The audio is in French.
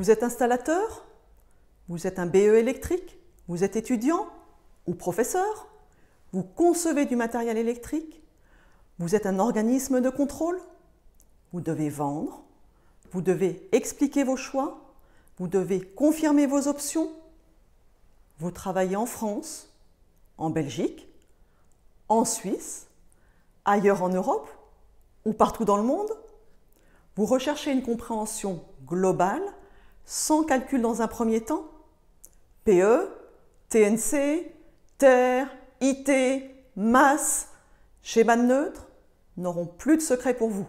Vous êtes installateur Vous êtes un BE électrique Vous êtes étudiant ou professeur Vous concevez du matériel électrique Vous êtes un organisme de contrôle Vous devez vendre Vous devez expliquer vos choix Vous devez confirmer vos options Vous travaillez en France En Belgique En Suisse Ailleurs en Europe Ou partout dans le monde vous recherchez une compréhension globale sans calcul dans un premier temps PE, TNC, terre, IT, masse, schéma de neutre n'auront plus de secret pour vous.